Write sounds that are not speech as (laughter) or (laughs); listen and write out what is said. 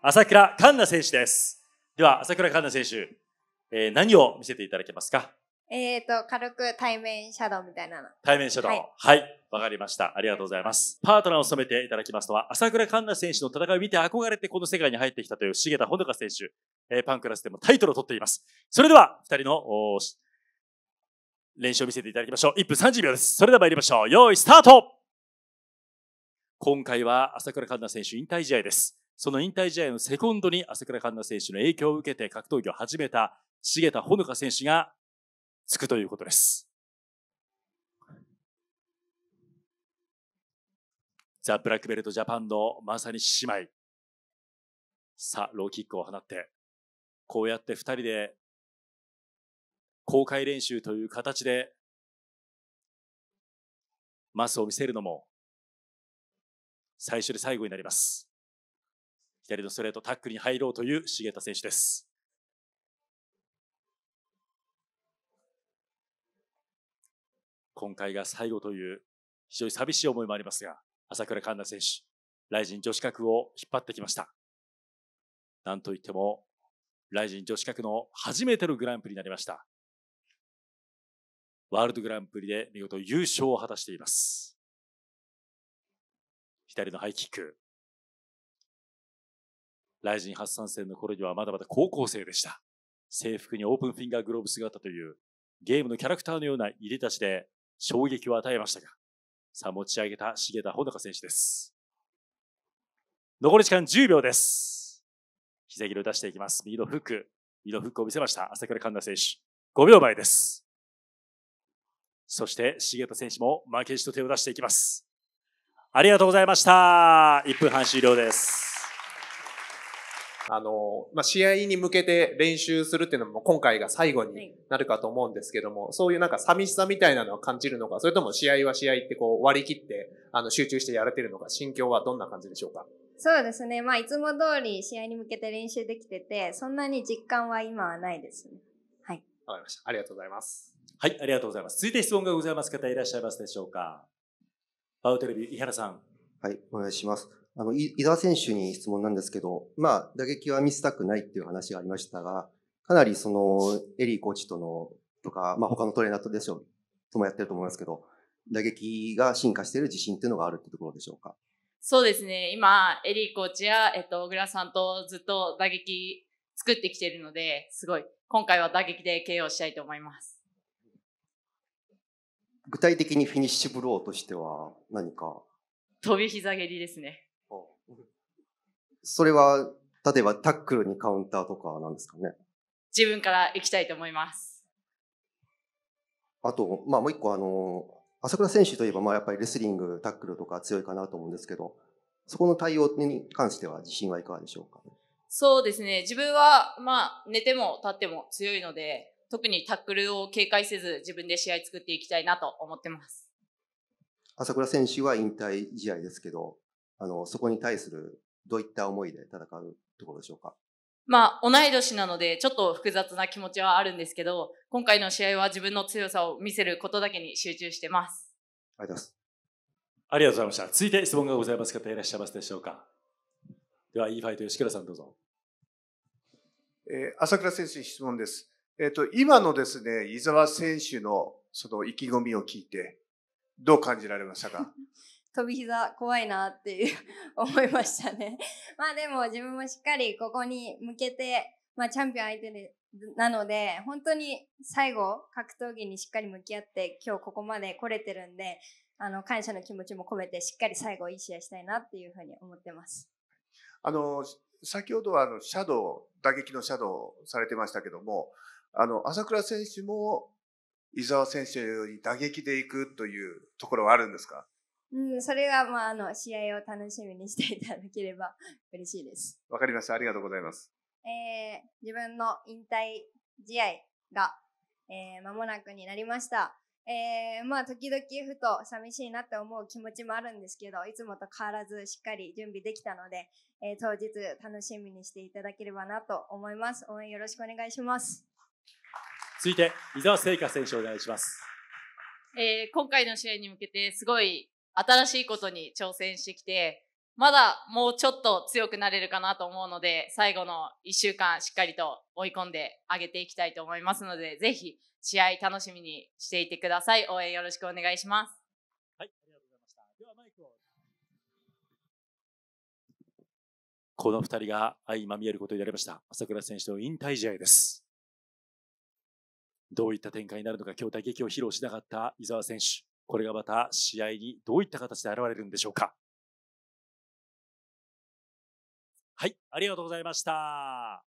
朝倉環奈選手です。では、朝倉環奈選手、えー、何を見せていただけますかえっ、ー、と、軽く対面シャドウみたいなの。対面シャドウ。はい。はい。わ、かりました。ありがとうございます。パートナーを務めていただきますのは、朝倉環奈選手の戦いを見て憧れてこの世界に入ってきたという重田ほのか選手。えー、パンクラスでもタイトルを取っています。それでは、二人の練習を見せていただきましょう。1分30秒です。それでは参りましょう。用意、スタート今回は朝倉環奈選手引退試合です。その引退試合のセコンドに朝倉環奈選手の影響を受けて格闘技を始めた重田穂香選手がつくということです。ザ・ブラックベルトジャパンのまさに姉妹。さあ、ローキックを放って、こうやって二人で公開練習という形で、マスを見せるのも、最初で最後になります。左のストレートタックルに入ろうという重田選手です。今回が最後という非常に寂しい思いもありますが、朝倉環奈選手、ライジン女子格を引っ張ってきました。なんといっても、ライジン女子格の初めてのグランプリになりました。ワールドグランプリで見事優勝を果たしています。左のハイキック。雷神発散戦の頃にはまだまだ高校生でした。制服にオープンフィンガーグローブ姿というゲームのキャラクターのような入れたちで衝撃を与えましたが、さあ持ち上げた重田穂高選手です。残り時間10秒です。膝切りを出していきます。右のフック。右のフックを見せました。朝倉環奈選手。5秒前です。そして重田選手も負けじと手を出していきます。ありがとうございました。1分半終了です。あの、まあ、試合に向けて練習するっていうのも今回が最後になるかと思うんですけども、そういうなんか寂しさみたいなのは感じるのか、それとも試合は試合ってこう割り切って、あの、集中してやれてるのか、心境はどんな感じでしょうかそうですね。まあ、いつも通り試合に向けて練習できてて、そんなに実感は今はないですね。はい。わかりました。ありがとうございます。はい、ありがとうございます。続いて質問がございます方いらっしゃいますでしょうか。バウテレビ、井原さん。はい、お願いします。あの、伊沢選手に質問なんですけど、まあ、打撃は見せたくないっていう話がありましたが、かなりその、エリーコーチとの、とか、まあ、他のトレーナーとでしょう、ともやってると思いますけど、打撃が進化している自信っていうのがあるってところでしょうか。そうですね。今、エリーコーチや、えっと、小倉さんとずっと打撃作ってきてるので、すごい、今回は打撃で KO したいと思います。具体的にフィニッシュブローとしては何か飛び膝蹴りですね。それは、例えばタックルにカウンターとかなんですかね自分から行きたいと思います。あと、まあ、もう一個、あの、朝倉選手といえば、まあ、やっぱりレスリング、タックルとか強いかなと思うんですけど、そこの対応に関しては自信はいかがでしょうか、そうですね。自分は、まあ、寝ても立っても強いので、特にタックルを警戒せず自分で試合作っていきたいなと思ってます。朝倉選手は引退試合ですけど、あの、そこに対するどういった思いで戦うところでしょうかまあ、同い年なので、ちょっと複雑な気持ちはあるんですけど、今回の試合は自分の強さを見せることだけに集中してます。ありがとうございます。ありがとうございました。続いて質問がございます方いらっしゃいますでしょうか。では、E ファイト吉倉さんどうぞ。えー、朝倉選手に質問です。えっ、ー、と、今のですね、伊沢選手のその意気込みを聞いて、どう感じられましたか (laughs) 飛び膝怖いなっていう (laughs) 思いましたねまあでも自分もしっかりここに向けて、まあチャンピオン相手で、なので、本当に最後、格闘技にしっかり向き合って、今日ここまで来れてるんで、あの、感謝の気持ちも込めて、しっかり最後いい試合したいなっていうふうに思ってます。あの、先ほどはあの、シャドウ、打撃のシャドウされてましたけども、あの、朝倉選手も伊沢選手よに打撃でいくというところはあるんですかうん、それは、まあ、あの、試合を楽しみにしていただければ (laughs) 嬉しいです。わかりました。ありがとうございます。えー、自分の引退試合が、えー、間もなくになりました。えー、まあ、時々ふと寂しいなって思う気持ちもあるんですけど、いつもと変わらずしっかり準備できたので、えー、当日楽しみにしていただければなと思います。応援よろしくお願いします。続いて、伊沢聖火選手お願いします。えー、今回の試合に向けて、すごい新しいことに挑戦してきて、まだもうちょっと強くなれるかなと思うので、最後の1週間しっかりと追い込んで上げていきたいと思いますので、ぜひ試合楽しみにしていてください。応援よろしくお願いします。はい、ありがとうございました。ではマイクを。この二人が相まみえることになりました。朝倉選手の引退試合です。どういった展開になるのか、今日打撃を披露しなかった伊沢選手、これがまた試合にどういった形で現れるんでしょうか。はい、ありがとうございました。